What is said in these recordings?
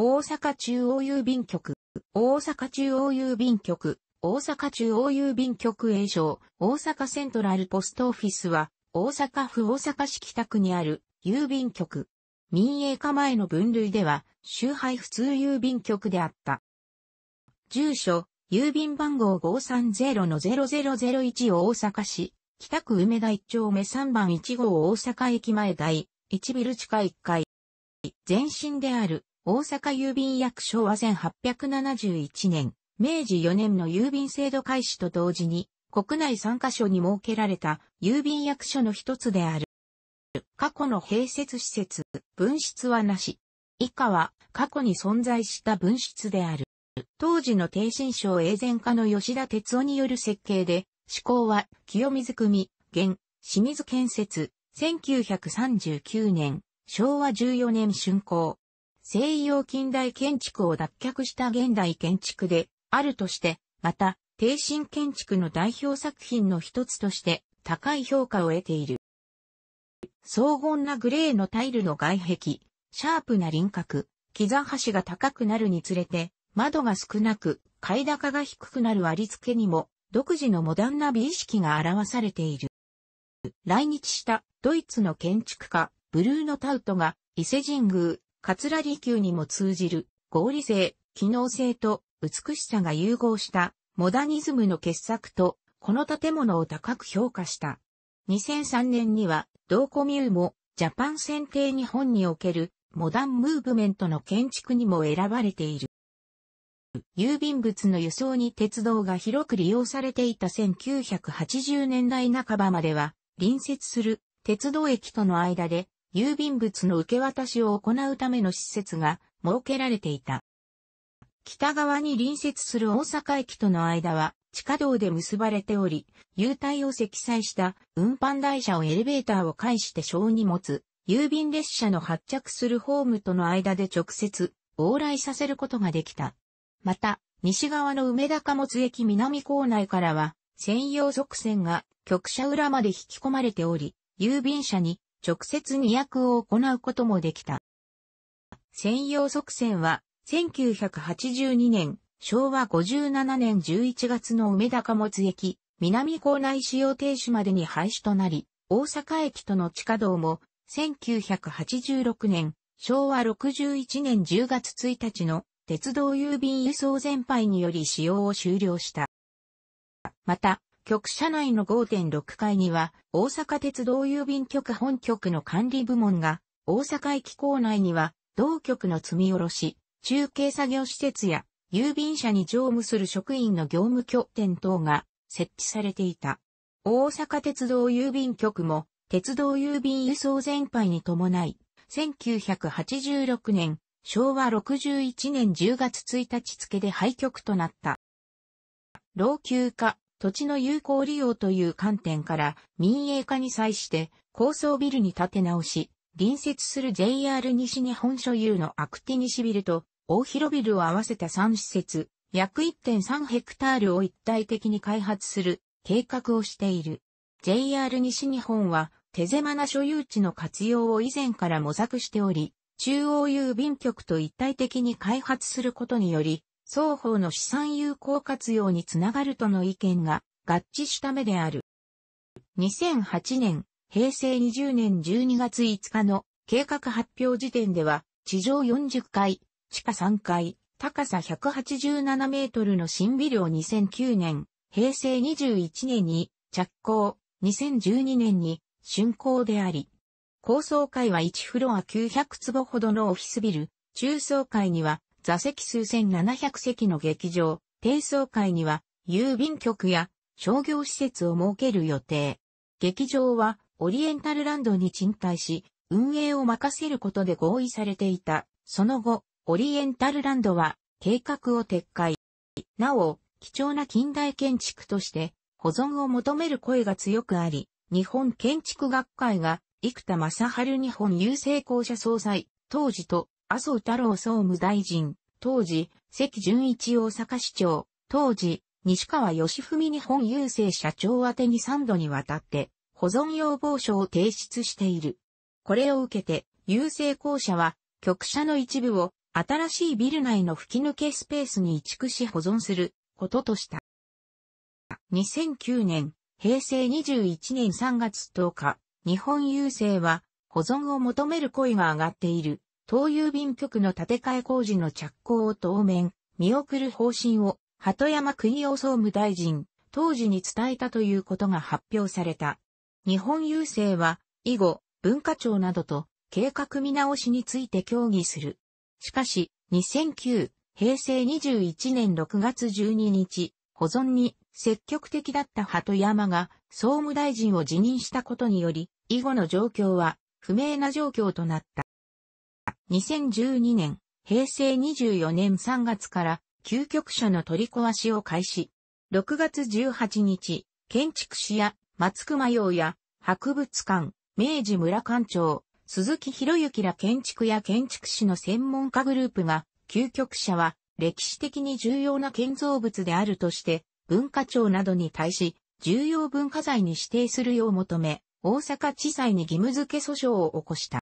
大阪中央郵便局、大阪中央郵便局、大阪中央郵便局営商、大阪セントラルポストオフィスは、大阪府大阪市北区にある郵便局。民営化前の分類では、周配普通郵便局であった。住所、郵便番号530-0001大阪市、北区梅田1丁目3番1号大阪駅前台、1ビル地下1階。前身である大阪郵便役所は1871年、明治4年の郵便制度開始と同時に、国内3カ所に設けられた郵便役所の一つである。過去の併設施設、分室はなし。以下は過去に存在した分室である。当時の低新省永前課の吉田哲夫による設計で、施行は清水組、現、清水建設、1939年、昭和14年竣工。西洋近代建築を脱却した現代建築であるとして、また、低新建築の代表作品の一つとして高い評価を得ている。荘厳なグレーのタイルの外壁、シャープな輪郭、膝端が高くなるにつれて、窓が少なく、階高が低くなる割り付けにも、独自のモダンな美意識が表されている。来日したドイツの建築家、ブルーノ・タウトが伊勢神宮、カツラ離宮にも通じる合理性、機能性と美しさが融合したモダニズムの傑作と、この建物を高く評価した。2003年には、ドーコミューもジャパン選定日本におけるモダンムーブメントの建築にも選ばれている。郵便物の輸送に鉄道が広く利用されていた1980年代半ばまでは、隣接する鉄道駅との間で郵便物の受け渡しを行うための施設が設けられていた。北側に隣接する大阪駅との間は地下道で結ばれており、優待を積載した運搬台車をエレベーターを介して小荷物、郵便列車の発着するホームとの間で直接往来させることができた。また、西側の梅田貨物駅南構内からは、専用側線が局舎裏まで引き込まれており、郵便車に直接2役を行うこともできた。専用側線は、1982年、昭和57年11月の梅田貨物駅、南港内使用停止までに廃止となり、大阪駅との地下道も、1986年、昭和61年10月1日の鉄道郵便輸送全廃により使用を終了した。また、局社内の5.6階には、大阪鉄道郵便局本局の管理部門が、大阪駅構内には、同局の積み下ろし、中継作業施設や、郵便車に乗務する職員の業務拠点等が設置されていた。大阪鉄道郵便局も、鉄道郵便輸送全廃に伴い、1986年、昭和61年10月1日付で廃局となった。老朽化、土地の有効利用という観点から民営化に際して高層ビルに建て直し、隣接する JR 西日本所有のアクティ西ビルと大広ビルを合わせた3施設、約1.3ヘクタールを一体的に開発する計画をしている。JR 西日本は手狭な所有地の活用を以前から模索しており、中央郵便局と一体的に開発することにより、双方の資産有効活用につながるとの意見が合致した目である。2008年、平成20年12月5日の計画発表時点では、地上40階、地下3階、高さ187メートルの新ルを2009年、平成21年に着工、2012年に竣工であり、高層階は1フロア900坪ほどのオフィスビル、中層階には座席数千700席の劇場、低層階には郵便局や商業施設を設ける予定。劇場はオリエンタルランドに賃貸し、運営を任せることで合意されていた。その後、オリエンタルランドは計画を撤回。なお、貴重な近代建築として保存を求める声が強くあり、日本建築学会が生田正春日本郵政公社総裁、当時と麻生太郎総務大臣、当時、関純一大阪市長、当時、西川義文日本郵政社長宛に3度にわたって、保存要望書を提出している。これを受けて、郵政公社は、局舎の一部を、新しいビル内の吹き抜けスペースに移築し保存することとした。2009年、平成21年3月10日、日本郵政は保存を求める声が上がっている。東郵便局の建て替え工事の着工を当面、見送る方針を、鳩山国夫総務大臣、当時に伝えたということが発表された。日本郵政は、以後、文化庁などと計画見直しについて協議する。しかし、2009、平成21年6月12日、保存に積極的だった鳩山が総務大臣を辞任したことにより、以後の状況は不明な状況となった。2012年、平成24年3月から究極者の取り壊しを開始。6月18日、建築士や松熊洋や博物館、明治村館長、鈴木博之ら建築や建築士の専門家グループが、究極者は歴史的に重要な建造物であるとして、文化庁などに対し、重要文化財に指定するよう求め、大阪地裁に義務付け訴訟を起こした。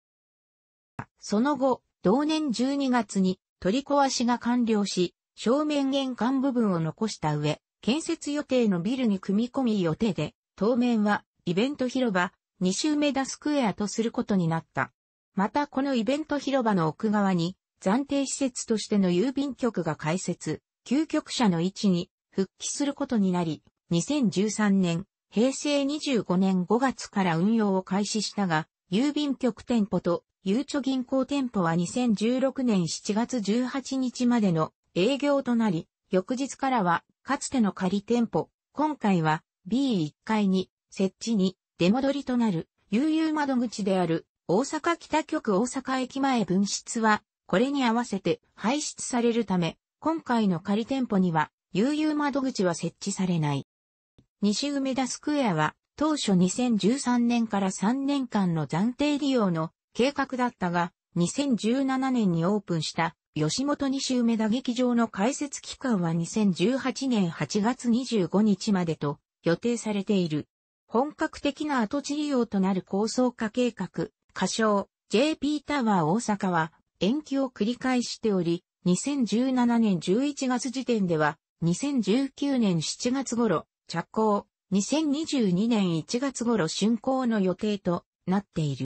その後、同年12月に取り壊しが完了し、正面玄関部分を残した上、建設予定のビルに組み込み予定で、当面はイベント広場、2周目田スクエアとすることになった。またこのイベント広場の奥側に、暫定施設としての郵便局が開設、究極者の位置に復帰することになり、2013年、平成25年5月から運用を開始したが、郵便局店舗とゆうちょ銀行店舗は2016年7月18日までの営業となり、翌日からは、かつての仮店舗、今回は B1 階に、設置に、出戻りとなる、悠々窓口である、大阪北局大阪駅前分室は、これに合わせて排出されるため、今回の仮店舗には、悠々窓口は設置されない。西梅田スクエアは、当初2013年から3年間の暫定利用の計画だったが、2017年にオープンした吉本西梅田劇場の開設期間は2018年8月25日までと予定されている。本格的な跡地利用となる高層化計画、仮称 JP タワー大阪は延期を繰り返しており、2017年11月時点では、2019年7月頃、着工、2022年1月頃竣工の予定となっている。